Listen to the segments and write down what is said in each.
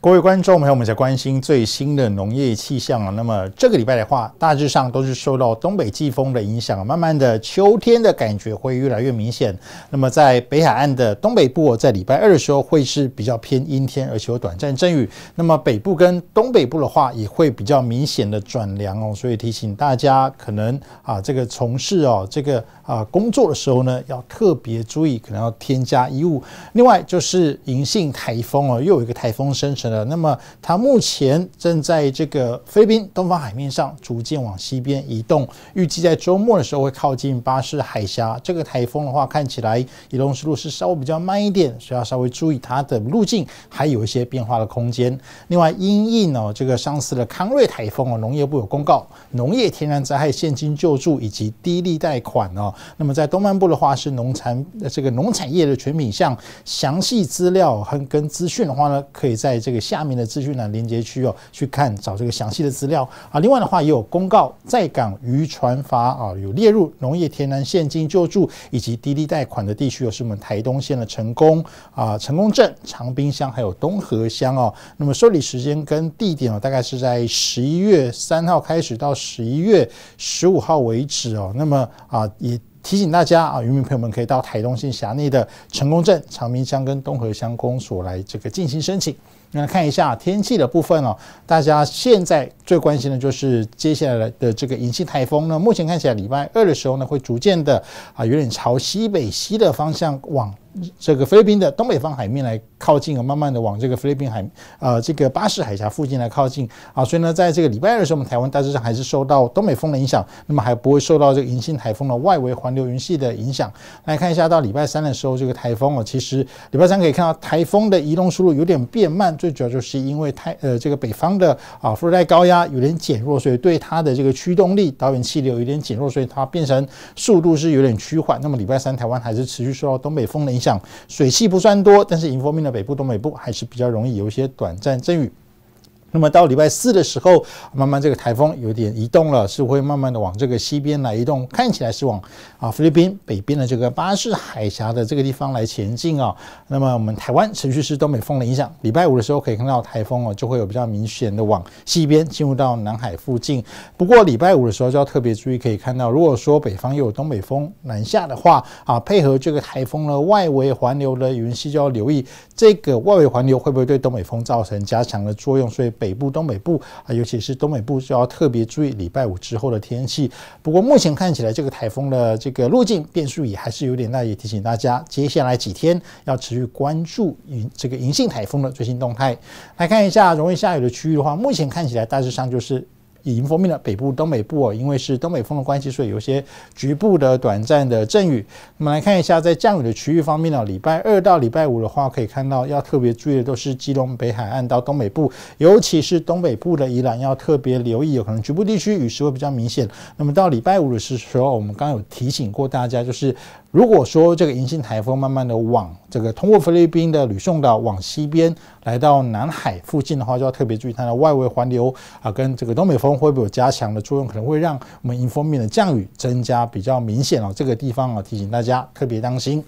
各位观众朋友，我们在关心最新的农业气象啊。那么这个礼拜的话，大致上都是受到东北季风的影响，慢慢的秋天的感觉会越来越明显。那么在北海岸的东北部，在礼拜二的时候会是比较偏阴天，而且有短暂阵雨。那么北部跟东北部的话，也会比较明显的转凉哦。所以提醒大家，可能啊这个从事哦这个啊工作的时候呢，要特别注意，可能要添加衣物。另外就是银杏台风哦，又有一个台风生成。那么，它目前正在这个菲律宾东方海面上逐渐往西边移动，预计在周末的时候会靠近巴士海峡。这个台风的话，看起来移动速度是稍微比较慢一点，所以要稍微注意它的路径，还有一些变化的空间。另外，因应哦这个上次的康瑞台风哦，农业部有公告农业天然灾害现金救助以及低利贷款哦。那么在东半部的话是农产这个农产业的全品项详细资料和跟资讯的话呢，可以在这个。下面的资讯栏连接区哦，去看找这个详细的资料啊。另外的话，也有公告，在港渔船法啊，有列入农业天然现金救助以及滴滴贷款的地区，有是我们台东县的成功啊、成功镇、长滨乡还有东河乡哦。那么受理时间跟地点哦，大概是在十一月三号开始到十一月十五号为止哦。那么啊，也。提醒大家啊，渔民朋友们可以到台东县辖内的成功镇、长明乡跟东河乡公所来这个进行申请。那看一下天气的部分哦，大家现在最关心的就是接下来的这个银杏台风呢。目前看起来礼拜二的时候呢，会逐渐的啊，有点朝西北西的方向往。这个菲律宾的东北方海面来靠近，慢慢的往这个菲律宾海，呃，这个巴士海峡附近来靠近啊。所以呢，在这个礼拜二的时候，我们台湾大致上还是受到东北风的影响，那么还不会受到这个银杏台风的外围环流云系的影响。来看一下，到礼拜三的时候，这个台风哦，其实礼拜三可以看到台风的移动速度有点变慢，最主要就是因为太呃这个北方的啊副热带高压有点减弱，所以对它的这个驱动力、导引气流有点减弱，所以它变成速度是有点趋缓。那么礼拜三台湾还是持续受到东北风的影响。水汽不算多，但是迎风明的北部、东北部还是比较容易有一些短暂阵雨。那么到礼拜四的时候，慢慢这个台风有点移动了，是会慢慢的往这个西边来移动，看起来是往啊菲律宾北边的这个巴士海峡的这个地方来前进啊。那么我们台湾持续是东北风的影响。礼拜五的时候可以看到台风哦，就会有比较明显的往西边进入到南海附近。不过礼拜五的时候就要特别注意，可以看到如果说北方又有东北风南下的话啊，配合这个台风的外围环流的云系，就要留意这个外围环流会不会对东北风造成加强的作用，所以。北部、东北部啊，尤其是东北部，就要特别注意礼拜五之后的天气。不过目前看起来，这个台风的这个路径变数也还是有点大，也提醒大家接下来几天要持续关注银这个银杏台风的最新动态。来看一下容易下雨的区域的话，目前看起来大致上就是。已经封闭了北部、东北部哦，因为是东北风的关系，所以有些局部的短暂的阵雨。我们来看一下，在降雨的区域方面呢，礼拜二到礼拜五的话，可以看到要特别注意的都是基隆北海岸到东北部，尤其是东北部的宜兰，要特别留意，有可能局部地区雨势会比较明显。那么到礼拜五的时候，我们刚有提醒过大家，就是如果说这个银杏台风慢慢的往。这个通过菲律宾的吕宋岛往西边来到南海附近的话，就要特别注意它的外围环流啊，跟这个东北风会不会有加强的作用，可能会让我们 i n 面的降雨增加比较明显哦。这个地方啊，提醒大家特别当心。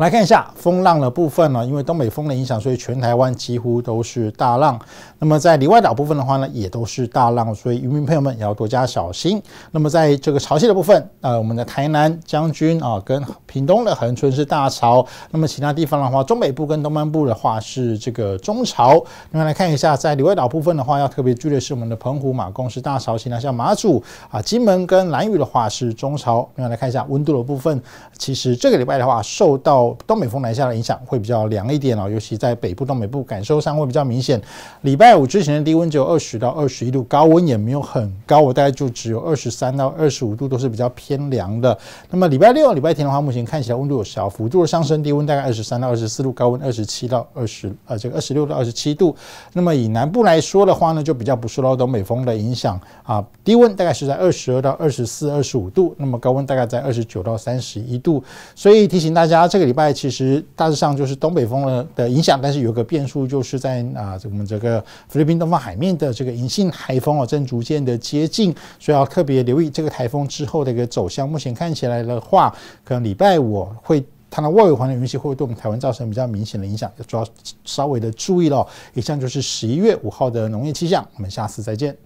来看一下风浪的部分呢，因为东北风的影响，所以全台湾几乎都是大浪。那么在里外岛部分的话呢，也都是大浪，所以渔民朋友们也要多加小心。那么在这个潮汐的部分，呃，我们的台南将军啊，跟屏东的恒春是大潮。那么其他地方的话，中北部跟东南部的话是这个中潮。那么来看一下，在里外岛部分的话，要特别注意的是我们的澎湖马公是大潮，其他像马祖啊、金门跟兰屿的话是中潮。那么来看一下温度的部分，其实这个礼拜的话，受到东北风南下的影响会比较凉一点哦，尤其在北部、东北部感受上会比较明显。礼拜五之前的低温只有二十到二十一度，高温也没有很高，我大概就只有二十三到二十五度，都是比较偏凉的。那么礼拜六、礼拜天的话，目前看起来温度有小幅度的上升，低温大概二十三到二十四度，高温二十七到二十呃，这个二十六到二十七度。那么以南部来说的话呢，就比较不受到东北风的影响啊，低温大概是在二十二到二十四、二十五度，那么高温大概在二十九到三十一度。所以提醒大家，这个礼拜。外其实大致上就是东北风的的影响，但是有个变数就是在啊，我们这个菲律宾东方海面的这个银杏台风啊，正逐渐的接近，所以要特别留意这个台风之后的一个走向。目前看起来的话，可能礼拜五会它的外围环流云系会对我们台湾造成比较明显的影响，要主要稍微的注意了。以上就是十一月五号的农业气象，我们下次再见。